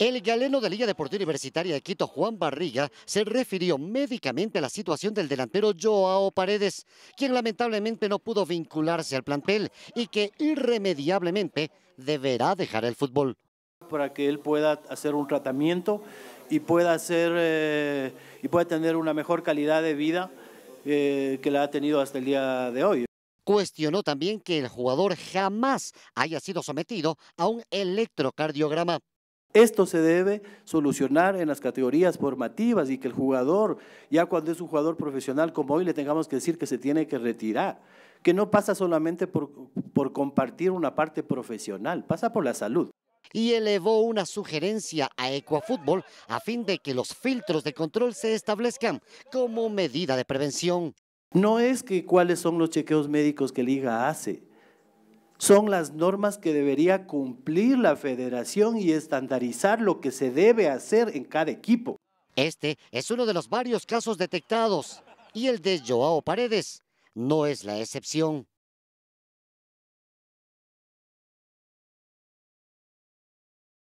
El galeno de Liga Deportiva Universitaria de Quito, Juan Barriga, se refirió médicamente a la situación del delantero Joao Paredes, quien lamentablemente no pudo vincularse al plantel y que irremediablemente deberá dejar el fútbol. Para que él pueda hacer un tratamiento y pueda, hacer, eh, y tener una mejor calidad de vida eh, que la ha tenido hasta el día de hoy. Cuestionó también que el jugador jamás haya sido sometido a un electrocardiograma. Esto se debe solucionar en las categorías formativas y que el jugador, ya cuando es un jugador profesional como hoy, le tengamos que decir que se tiene que retirar, que no pasa solamente por, compartir una parte profesional, pasa por la salud y elevó una sugerencia a Ecuafútbol a fin de que los filtros de control se establezcan como medida de prevención. No es que cuáles son los chequeos médicos que Liga hace, son las normas que debería cumplir la federación y estandarizar lo que se debe hacer en cada equipo. Este es uno de los varios casos detectados y el de Joao Paredes no es la excepción.